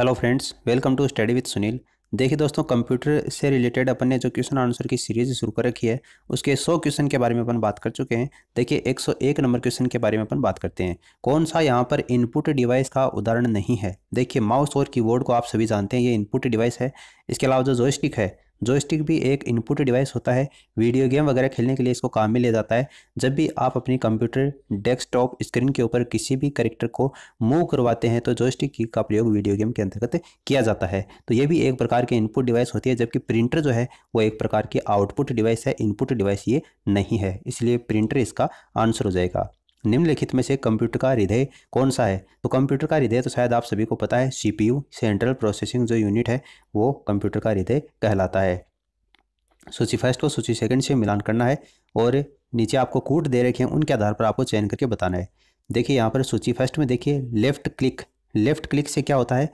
hello friends welcome to study with Sunil देखिए दोस्तों computer से रिलेटेड अपन ने जो क्वेश्चन आंसर की सीरीज शुरू कर रखी है उसके 100 क्वेश्चन के बारे में अपन बात कर चुके हैं देखिए 101 नंबर क्वेश्चन के बारे में अपन बात करते हैं कौन सा यहाँ पर इनपुट डिवाइस का उदाहरण नहीं है देखिए माउस और कीबोर्ड को आप सभी जानते हैं ये इनपुट डिवाइस है इसके अलावा जो जॉयस्टिक है स्टिक भी एक इनपुट डिवाइस होता है वीडियो गेम वगैरह खेलने के लिए इसको काम में ले जाता है जब भी आप अपनी कंप्यूटर डेस्कटॉप स्क्रीन के ऊपर किसी भी करेक्टर को मूव करवाते हैं तो जो स्टिक का प्रयोग वीडियो गेम के अंतर्गत किया जाता है तो ये भी एक प्रकार की इनपुट डिवाइस होती है जबकि प्रिंटर जो है वो एक प्रकार की आउटपुट डिवाइस है इनपुट डिवाइस ये नहीं है इसलिए प्रिंटर इसका आंसर हो जाएगा निम्नलिखित में से कंप्यूटर का हृदय कौन सा है तो कंप्यूटर का हृदय तो शायद आप सभी को पता है सीपीयू सेंट्रल प्रोसेसिंग जो यूनिट है वो कंप्यूटर का हृदय कहलाता है सूची फर्स्ट को सूची सेकंड से मिलान करना है और नीचे आपको कूट दे रखे हैं उनके आधार पर आपको चयन करके बताना है देखिए यहाँ पर सूची फर्स्ट में देखिए लेफ्ट क्लिक लेफ्ट क्लिक से क्या होता है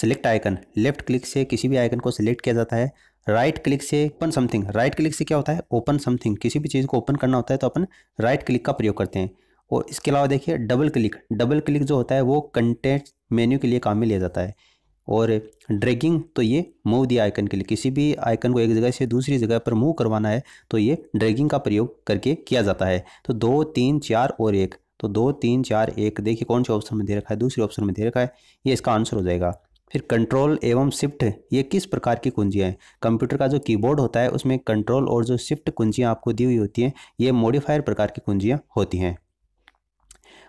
सिलेक्ट आइकन लेफ्ट क्लिक से किसी भी आइकन को सिलेक्ट किया जाता है राइट right क्लिक से ओपन समथिंग राइट क्लिक से क्या होता है ओपन समथिंग किसी भी चीज़ को ओपन करना होता है तो अपन राइट right क्लिक का प्रयोग करते हैं और इसके अलावा देखिए डबल क्लिक डबल क्लिक जो होता है वो कंटेंट मेन्यू के लिए काम में लिया जाता है और ड्रैगिंग तो ये मूव दिया आइकन के लिए किसी भी आइकन को एक जगह से दूसरी जगह पर मूव करवाना है तो ये ड्रैगिंग का प्रयोग करके किया जाता है तो दो तीन चार और एक तो दो तीन चार एक देखिए कौन से ऑप्शन में दे रखा है दूसरे ऑप्शन में दे रखा है ये इसका आंसर हो जाएगा फिर कंट्रोल एवं शिफ्ट ये किस प्रकार की कुंजियाँ हैं कंप्यूटर का जो कीबोर्ड होता है उसमें कंट्रोल और जो शिफ्ट कुंजियाँ आपको दी हुई होती हैं ये मॉडिफायर प्रकार की कुंजियाँ होती हैं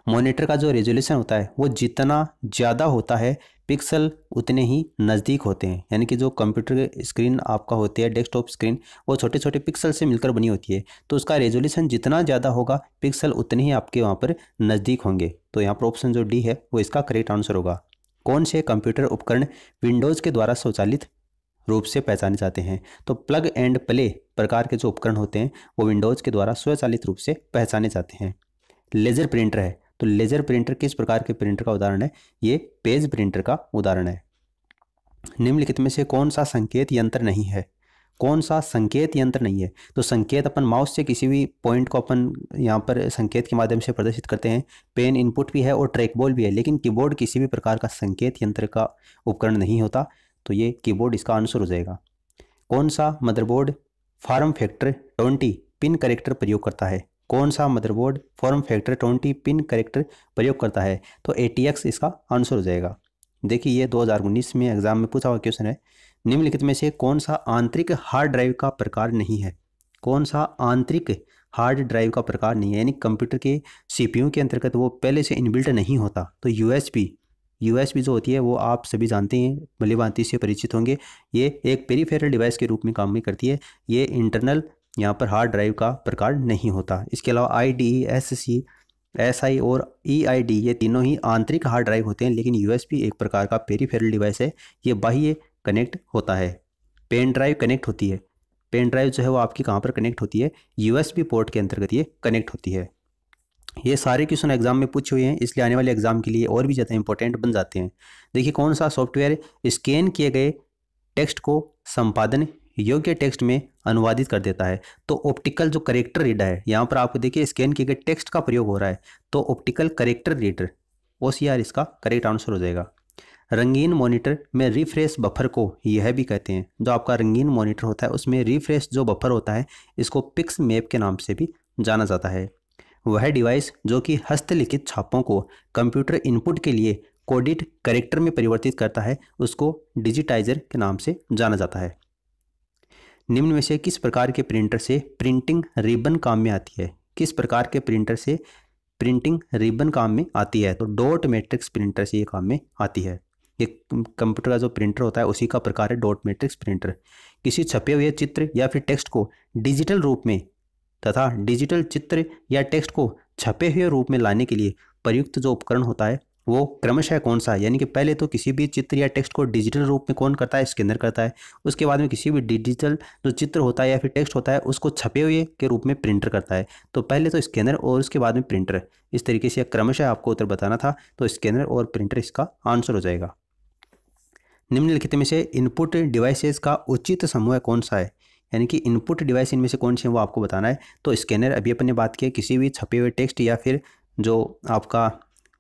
मॉनिटर का जो रेजोल्यूशन होता है वो जितना ज़्यादा होता है पिक्सल उतने ही नज़दीक होते हैं यानी कि जो कंप्यूटर स्क्रीन आपका होती है डेस्कटॉप स्क्रीन वो छोटे छोटे पिक्सल से मिलकर बनी होती है तो उसका रेजोल्यूशन जितना ज़्यादा होगा पिक्सल उतने ही आपके वहाँ पर नज़दीक होंगे तो यहाँ पर ऑप्शन जो डी है वो इसका करेक्ट आंसर होगा कौन से कंप्यूटर उपकरण विंडोज़ के द्वारा स्वचालित रूप से पहचाने जाते हैं तो प्लग एंड प्ले प्रकार के जो उपकरण होते हैं वो विंडोज़ के द्वारा स्वचालित रूप से पहचाने जाते हैं लेज़र प्रिंटर है तो लेज़र प्रिंटर किस प्रकार के प्रिंटर का उदाहरण है ये पेज प्रिंटर का उदाहरण है निम्नलिखित में से कौन सा संकेत यंत्र नहीं है कौन सा संकेत यंत्र नहीं है तो संकेत अपन माउस से किसी भी पॉइंट को अपन यहाँ पर संकेत के माध्यम से प्रदर्शित करते हैं पेन इनपुट भी है और ट्रैक बॉल भी है लेकिन कीबोर्ड किसी भी प्रकार का संकेत यंत्र का उपकरण नहीं होता तो ये कीबोर्ड इसका आंसर हो जाएगा कौन सा motherboard form factor twenty pin character प्रयोग करता है कौन सा motherboard form factor twenty pin character प्रयोग करता है तो ए इसका आंसर हो जाएगा देखिए ये 2019 में एग्जाम में पूछा हुआ क्वेश्चन है निम्नलिखित में से कौन सा आंतरिक हार्ड ड्राइव का प्रकार नहीं है कौन सा आंतरिक हार्ड ड्राइव का प्रकार नहीं है यानी कंप्यूटर के सीपीयू के अंतर्गत वो पहले से इनबिल्ट नहीं होता तो यूएसबी यूएसबी जो होती है वो आप सभी जानते हैं भले भांति से परिचित होंगे ये एक पेरीफेरल डिवाइस के रूप में काम भी करती है ये इंटरनल यहाँ पर हार्ड ड्राइव का प्रकार नहीं होता इसके अलावा I D S C S I और ई आई डी ये तीनों ही आंतरिक हार्ड ड्राइव होते हैं लेकिन यू एस पी एक प्रकार का पेरीफेरल डिवाइस है ये बाह्य कनेक्ट होता है पेन ड्राइव कनेक्ट होती है पेन ड्राइव जो है वो आपकी कहाँ पर कनेक्ट होती है यूएसबी पोर्ट के अंतर्गत ये कनेक्ट होती है ये सारे क्वेश्चन एग्जाम में पूछे हुए हैं इसलिए आने वाले एग्जाम के लिए और भी ज़्यादा इंपॉर्टेंट बन जाते हैं देखिए कौन सा सॉफ्टवेयर स्कैन किए गए टेक्स्ट को संपादन योग्य टेक्स्ट में अनुवादित कर देता है तो ऑप्टिकल जो करेक्टर रीडर है यहाँ पर आपको देखिए स्कैन किए गए टेक्स्ट का प्रयोग हो रहा है तो ऑप्टिकल करेक्टर रीडर ओ इसका करेक्ट आंसर हो जाएगा रंगीन मॉनिटर में रिफ्रेश बफर को यह भी कहते हैं जो आपका रंगीन मॉनिटर होता है उसमें रिफ्रेश जो बफर होता है इसको पिक्स मैप के नाम से भी जाना जाता है वह डिवाइस जो कि हस्तलिखित छापों को कंप्यूटर इनपुट के लिए कोडिट करेक्टर में परिवर्तित करता है उसको डिजिटाइजर के नाम से जाना जाता है निम्न में से किस प्रकार के प्रिंटर से प्रिंटिंग रिबन काम में आती है किस प्रकार के प्रिंटर से प्रिंटिंग रिबन काम में आती है तो डॉट मैट्रिक्स प्रिंटर से ये काम में आती है एक कंप्यूटर का जो प्रिंटर होता है उसी का प्रकार है डॉट मैट्रिक्स प्रिंटर किसी छपे हुए चित्र या फिर टेक्स्ट को डिजिटल रूप में तथा डिजिटल चित्र या टेक्स्ट को छपे हुए रूप में लाने के लिए प्रयुक्त जो उपकरण होता है वो क्रमशः कौन सा है यानी कि पहले तो किसी भी चित्र या टेक्स्ट को डिजिटल रूप में कौन करता है स्कैनर करता है उसके बाद में किसी भी डिजिटल जो चित्र होता है या फिर टेक्स्ट होता है उसको छपे हुए के रूप में प्रिंटर करता है तो पहले तो स्कैनर और उसके बाद में प्रिंटर इस तरीके से क्रमशः आपको उत्तर बताना था तो स्कैनर और प्रिंटर इसका आंसर हो जाएगा निम्नलिखित में से इनपुट डिवाइसेस का उचित समूह कौन सा है यानी कि इनपुट डिवाइस इनमें से कौन से हैं वो आपको बताना है तो स्कैनर अभी अपन ने बात की किसी भी छपे हुए टेक्स्ट या फिर जो आपका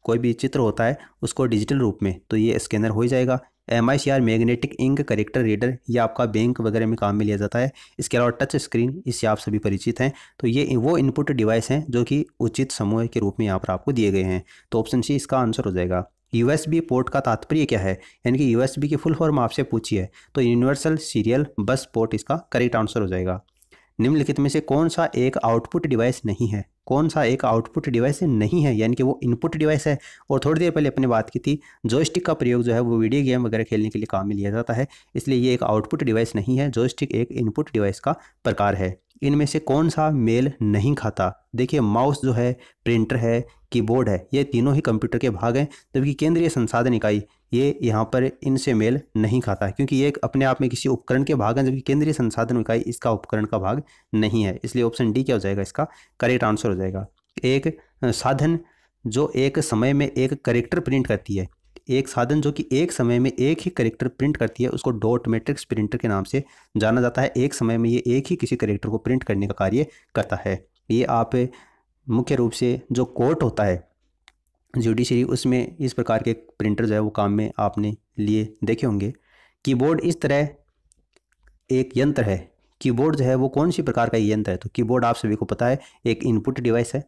कोई भी चित्र होता है उसको डिजिटल रूप में तो ये स्कैनर हो ही जाएगा M I C R magnetic ink character reader ये आपका बैंक वगैरह में काम में लिया जाता है इसके अलावा टच स्क्रीन इससे आप सभी परिचित हैं तो ये वो इनपुट डिवाइस हैं जो कि उचित समूह के रूप में यहाँ पर आपको दिए गए हैं तो ऑप्शन सी इसका आंसर हो जाएगा बी पोर्ट का तात्पर्य क्या है यानी कि बी की फुल फॉर्म आपसे पूछी है तो यूनिवर्सल सीरियल बस पोर्ट इसका करेक्ट आंसर हो जाएगा निम्नलिखित में से कौन सा एक आउटपुट डिवाइस नहीं है कौन सा एक आउटपुट डिवाइस नहीं है यानी कि वो इनपुट डिवाइस है और थोड़ी देर पहले अपने बात की थी जॉयस्टिक का प्रयोग जो है वो वीडियो गेम वगैरह खेलने के लिए काम में लिया जाता है इसलिए ये एक आउटपुट डिवाइस नहीं है जॉयस्टिक एक इनपुट डिवाइस का प्रकार है इनमें से कौन सा मेल नहीं खाता देखिए माउस जो है प्रिंटर है कीबोर्ड है ये तीनों ही कंप्यूटर के भाग हैं जबकि केंद्रीय संसाधन इकाई ये यहाँ पर इनसे मेल नहीं खाता है क्योंकि ये अपने आप में किसी उपकरण के भाग हैं जबकि केंद्रीय संसाधन इकाई इसका उपकरण का भाग नहीं है इसलिए ऑप्शन डी क्या हो जाएगा इसका करेक्ट आंसर हो जाएगा एक साधन जो एक समय में एक करेक्टर प्रिंट करती है एक साधन जो कि एक समय में एक ही करेक्टर प्रिंट करती है उसको डॉट मैट्रिक्स प्रिंटर के नाम से जाना जाता है एक समय में ये एक ही किसी करेक्टर को प्रिंट करने का कार्य करता है ये आप मुख्य रूप से जो कोर्ट होता है जुडिशरी उसमें इस प्रकार के प्रिंटर जो है वो काम में आपने लिए देखे होंगे कीबोर्ड इस तरह एक यंत्र है कीबोर्ड जो है वो कौन सी प्रकार का यंत्र है तो कीबोर्ड आप सभी को पता है एक इनपुट डिवाइस है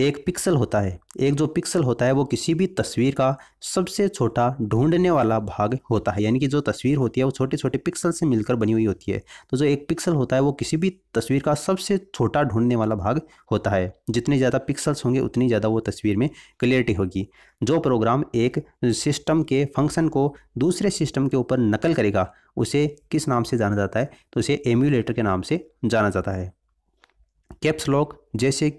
एक पिक्सल होता है एक जो पिक्सल होता है वो किसी भी तस्वीर का सबसे छोटा ढूंढने वाला भाग होता है यानी कि जो तस्वीर होती है वो छोटे छोटे पिक्सल से मिलकर बनी हुई होती है तो जो एक पिक्सल होता है वो किसी भी तस्वीर का सबसे छोटा ढूंढने वाला भाग होता है जितने ज़्यादा पिक्सल्स होंगे उतनी ज़्यादा वो तस्वीर में क्लियरिटी होगी जो प्रोग्राम एक सिस्टम के फंक्शन को दूसरे सिस्टम के ऊपर नकल करेगा उसे किस नाम से जाना जाता है तो उसे एम्यूलेटर के नाम से जाना जाता है कैप्स लॉक जैसे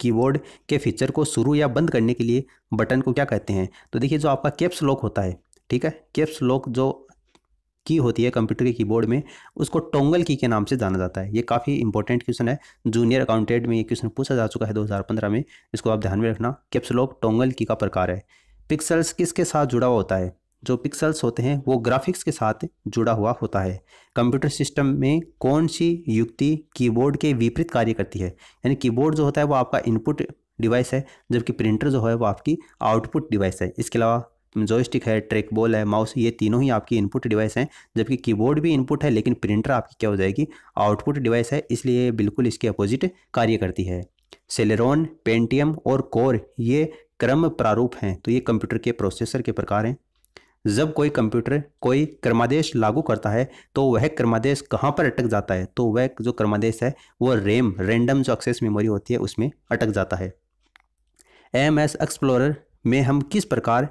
कीबोर्ड के फीचर को शुरू या बंद करने के लिए बटन को क्या कहते हैं तो देखिए जो आपका कैप्स लॉक होता है ठीक है कैप्स लॉक जो की होती है कंप्यूटर के कीबोर्ड में उसको टोंगल की के नाम से जाना जाता है ये काफ़ी इंपॉर्टेंट क्वेश्चन है जूनियर अकाउंटेंट में ये क्वेश्चन पूछा जा चुका है 2015 में इसको आप ध्यान में रखना कैप्स लॉक टोंगल की का प्रकार है पिक्सल्स किसके साथ जुड़ा हुआ होता है जो पिक्सल्स होते हैं वो ग्राफिक्स के साथ जुड़ा हुआ होता है कंप्यूटर सिस्टम में कौन सी युक्ति कीबोर्ड के विपरीत कार्य करती है यानी कीबोर्ड जो होता है वो आपका इनपुट डिवाइस है जबकि प्रिंटर जो है वो आपकी आउटपुट डिवाइस है इसके अलावा जॉयस्टिक है ट्रैक बॉल है माउस ये तीनों ही आपकी इनपुट डिवाइस हैं जबकि कीबोर्ड भी इनपुट है लेकिन प्रिंटर आपकी क्या हो जाएगी आउटपुट डिवाइस है इसलिए बिल्कुल इसके अपोजिट कार्य करती है सेलेरॉन पेंटियम और कोर ये क्रम प्रारूप हैं तो ये कंप्यूटर के प्रोसेसर के प्रकार हैं जब कोई कंप्यूटर कोई क्रमादेश लागू करता है तो वह क्रमादेश कहाँ पर अटक जाता है तो वह जो क्रमादेश है वो रेम रेंडम जो एक्सेस मेमोरी होती है उसमें अटक जाता है एम एस एक्सप्लोरर में हम किस प्रकार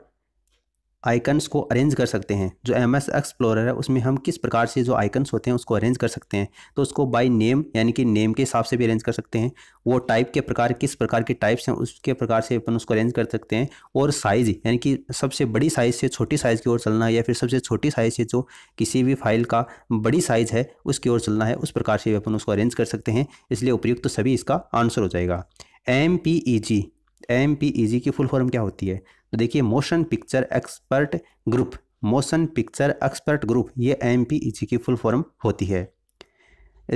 आइकन्स को अरेंज कर सकते हैं जो एम एस एक्सप्लोर है उसमें हम किस प्रकार से जो आइकन्स होते हैं उसको अरेंज कर सकते हैं तो उसको बाई नेम यानी कि नेम के हिसाब से भी अरेंज कर सकते हैं वो टाइप के प्रकार किस प्रकार के टाइप्स हैं उसके प्रकार से अपन उसको अरेंज कर सकते हैं और साइज़ यानी कि सबसे बड़ी साइज़ से छोटी साइज़ की ओर चलना है या फिर सबसे छोटी साइज़ से जो किसी भी फाइल का बड़ी साइज़ है उसकी ओर चलना है उस प्रकार से भी अपन उसको अरेंज कर सकते हैं इसलिए उपयुक्त तो सभी इसका आंसर हो जाएगा M P E G M P E G की फुल फॉर्म क्या होती है तो देखिए motion picture expert group motion picture expert group ये एम पी e की फुल फॉर्म होती है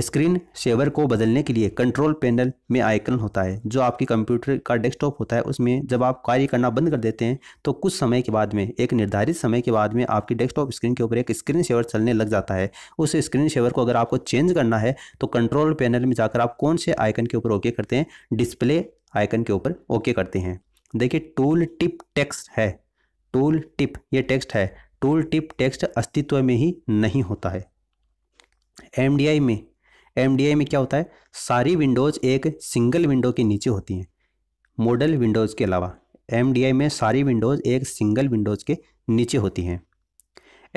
स्क्रीन शेवर को बदलने के लिए कंट्रोल पैनल में आइकन होता है जो आपके कंप्यूटर का डेस्कटॉप होता है उसमें जब आप कार्य करना बंद कर देते हैं तो कुछ समय के बाद में एक निर्धारित समय के बाद में आपकी डेस्कटॉप स्क्रीन के ऊपर एक स्क्रीन शेवर चलने लग जाता है उस स्क्रीन शेवर को अगर आपको चेंज करना है तो कंट्रोल पैनल में जाकर आप कौन से आइकन के ऊपर ओके करते हैं डिस्प्ले आइकन के ऊपर ओके करते हैं देखिए टूल टिप टेक्स्ट है टूल टिप ये टेक्स्ट है टूल टिप टेक्स्ट अस्तित्व में ही नहीं होता है एम में एम में क्या होता है सारी विंडोज़ एक सिंगल विंडो के नीचे होती हैं मॉडल विंडोज़ के अलावा एम में सारी विंडोज़ एक सिंगल विंडोज़ के नीचे होती हैं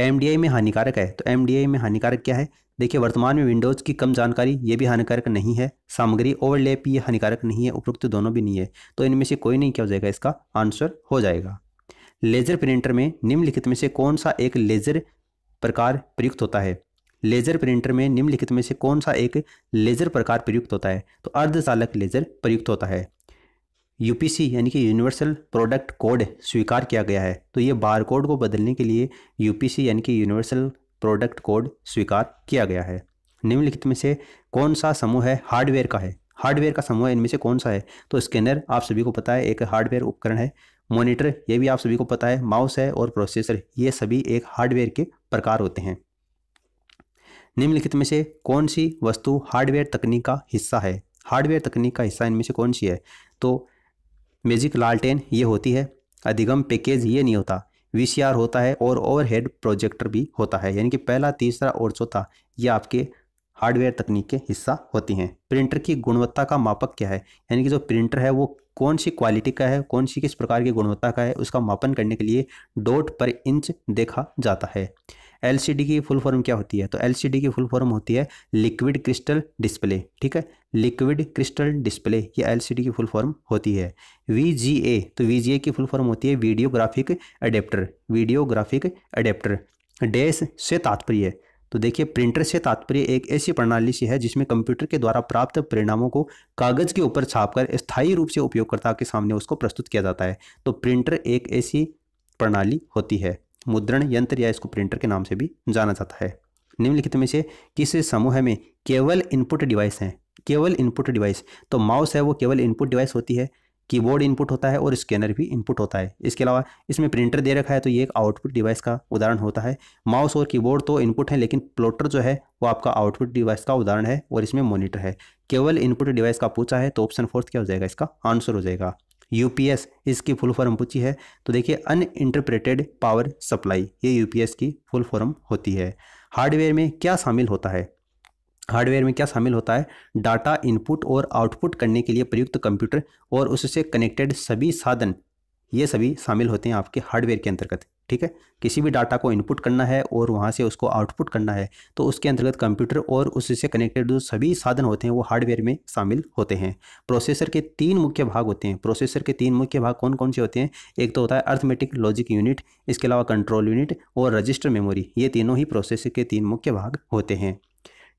एम में हानिकारक है तो एम में हानिकारक क्या है देखिए वर्तमान में विंडोज़ की कम जानकारी ये भी हानिकारक नहीं है सामग्री ओवरलैप ये हानिकारक नहीं है उपरोक्त दोनों भी नहीं है तो इनमें से कोई नहीं क्या हो जाएगा इसका आंसर हो जाएगा लेज़र प्रिंटर में निम्नलिखित में से कौन सा एक लेज़र प्रकार प्रयुक्त होता है लेज़र प्रिंटर में निम्नलिखित में से कौन सा एक लेज़र प्रकार प्रयुक्त होता है तो अर्धचालक लेज़र प्रयुक्त होता है यूपीसी यानी कि यूनिवर्सल प्रोडक्ट कोड स्वीकार किया गया है तो ये बार कोड को बदलने के लिए यूपीसी यानी कि यूनिवर्सल प्रोडक्ट कोड स्वीकार किया गया है निम्नलिखित में से कौन सा समूह है हार्डवेयर का है हार्डवेयर का समूह इनमें से कौन सा है तो स्कैनर आप सभी को पता है एक हार्डवेयर उपकरण है मॉनिटर ये भी आप सभी को पता है माउस है और प्रोसेसर ये सभी एक हार्डवेयर के प्रकार होते हैं निम्नलिखित में से कौन सी वस्तु हार्डवेयर तकनीक का हिस्सा है हार्डवेयर तकनीक का हिस्सा इनमें से कौन सी है तो मैजिक लालटेन ये होती है अधिगम पैकेज ये नहीं होता वी होता है और ओवरहेड प्रोजेक्टर भी होता है यानी कि पहला तीसरा और चौथा ये आपके हार्डवेयर तकनीक के हिस्सा होती हैं प्रिंटर की गुणवत्ता का मापक क्या है यानी कि जो प्रिंटर है वो कौन सी क्वालिटी का है कौन सी किस प्रकार की गुणवत्ता का है उसका मापन करने के लिए डॉट पर इंच देखा जाता है एल की फुल फॉर्म क्या होती है तो एल की फुल फॉर्म होती है लिक्विड क्रिस्टल डिस्प्ले ठीक है लिक्विड क्रिस्टल डिस्प्ले ये एल की फुल फॉर्म होती है वी तो वी की फुल फॉर्म होती है videographic adapter videographic adapter dash से तात्पर्य तो देखिए प्रिंटर से तात्पर्य एक ऐसी प्रणाली सी है जिसमें कंप्यूटर के द्वारा प्राप्त परिणामों को कागज के ऊपर छापकर स्थायी रूप से उपयोगकर्ता के सामने उसको प्रस्तुत किया जाता है तो प्रिंटर एक ऐसी प्रणाली होती है मुद्रण यंत्र या इसको प्रिंटर के नाम से भी जाना जाता है निम्नलिखित में से किस समूह में केवल इनपुट डिवाइस हैं केवल इनपुट डिवाइस तो माउस है वो केवल इनपुट डिवाइस होती है कीबोर्ड इनपुट होता है और स्कैनर भी इनपुट होता है इसके अलावा इसमें प्रिंटर दे रखा है तो ये एक आउटपुट डिवाइस का उदाहरण होता है माउस और कीबोर्ड तो इनपुट है लेकिन प्लॉटर जो है वो आपका आउटपुट डिवाइस का उदाहरण है और इसमें मॉनिटर है केवल इनपुट डिवाइस का पूछा है तो ऑप्शन फोर्थ क्या हो जाएगा इसका आंसर हो जाएगा यूपीएस इसकी फुल फॉर्म पूछी है तो देखिए अन इंटरप्रेटेड पावर सप्लाई ये यूपीएस की फुल फॉर्म होती है हार्डवेयर में क्या शामिल होता है हार्डवेयर में क्या शामिल होता है डाटा इनपुट और आउटपुट करने के लिए प्रयुक्त कंप्यूटर और उससे कनेक्टेड सभी साधन ये सभी शामिल होते हैं आपके हार्डवेयर के अंतर्गत ठीक है किसी भी डाटा को इनपुट करना है और वहाँ से उसको आउटपुट करना है तो उसके अंतर्गत कंप्यूटर और उससे कनेक्टेड जो सभी साधन होते हैं वो हार्डवेयर में शामिल होते हैं प्रोसेसर के तीन मुख्य भाग होते हैं प्रोसेसर के तीन मुख्य भाग कौन कौन से होते हैं एक तो होता है अर्थमेटिक लॉजिक यूनिट इसके अलावा कंट्रोल यूनिट और रजिस्टर मेमोरी ये तीनों ही प्रोसेसर के तीन मुख्य भाग होते हैं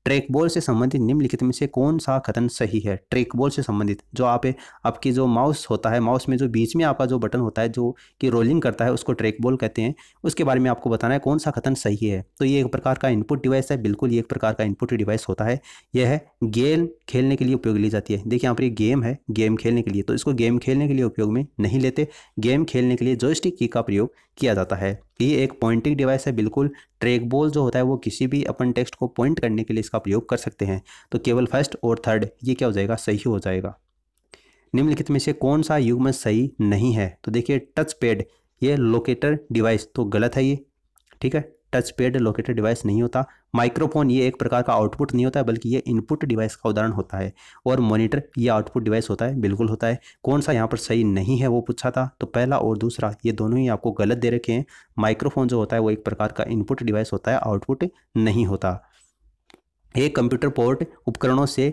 ट्रैक बॉल से संबंधित निम्नलिखित में से कौन सा कथन सही है ट्रैकबॉल बॉल से संबंधित जो आप आपकी जो माउस होता है माउस में जो बीच में आपका जो बटन होता है जो कि रोलिंग करता है उसको ट्रैकबॉल बॉल कहते हैं उसके बारे में आपको बताना है कौन सा कथन सही है तो ये एक प्रकार का इनपुट डिवाइस है बिल्कुल ये एक प्रकार का इनपुट डिवाइस होता है यह है गेम खेलने के लिए उपयोग ली जाती है देखिए यहाँ पर ये गेम है गेम खेलने के लिए तो इसको गेम खेलने के लिए उपयोग में नहीं लेते गेम खेलने के लिए जॉयस्टिक की का प्रयोग किया जाता है ये एक पॉइंटिंग डिवाइस है बिल्कुल ट्रैक बॉल जो होता है वो किसी भी अपन टेक्स्ट को पॉइंट करने के लिए इसका प्रयोग कर सकते हैं तो केवल फर्स्ट और थर्ड ये क्या हो जाएगा सही हो जाएगा निम्नलिखित में से कौन सा युग्म सही नहीं है तो देखिए टच पैड ये लोकेटर डिवाइस तो गलत है ये ठीक है टच पेड लोकेटेड डिवाइस नहीं होता माइक्रोफोन ये एक प्रकार का आउटपुट नहीं होता है बल्कि ये इनपुट डिवाइस का उदाहरण होता है और मॉनिटर ये आउटपुट डिवाइस होता है बिल्कुल होता है कौन सा यहाँ पर सही नहीं है वो पूछा था तो पहला और दूसरा ये दोनों ही आपको गलत दे रखे हैं माइक्रोफोन जो होता है वो एक प्रकार का इनपुट डिवाइस होता है आउटपुट नहीं होता एक कंप्यूटर पोर्ट उपकरणों से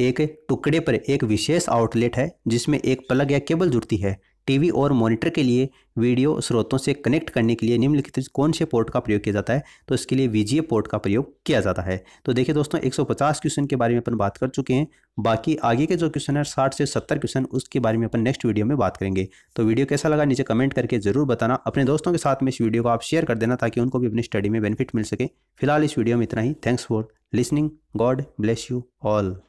एक टुकड़े पर एक विशेष आउटलेट है जिसमें एक प्लग या केबल जुड़ती है टीवी और मॉनिटर के लिए वीडियो स्रोतों से कनेक्ट करने के लिए निम्नलिखित कौन से पोर्ट का प्रयोग किया जाता है तो इसके लिए वीजीए पोर्ट का प्रयोग किया जाता है तो देखिए दोस्तों 150 क्वेश्चन के बारे में अपन बात कर चुके हैं बाकी आगे के जो क्वेश्चन है साठ से सत्तर क्वेश्चन उसके बारे में अपन नेक्स्ट वीडियो में बात करेंगे तो वीडियो कैसा लगा नीचे कमेंट करके जरूर बताना अपने दोस्तों के साथ में इस वीडियो को आप शेयर कर देना ताकि उनको भी अपनी स्टडी में बेनिफिट मिल सके फिलहाल इस वीडियो में इतना ही thanks for listening god bless you all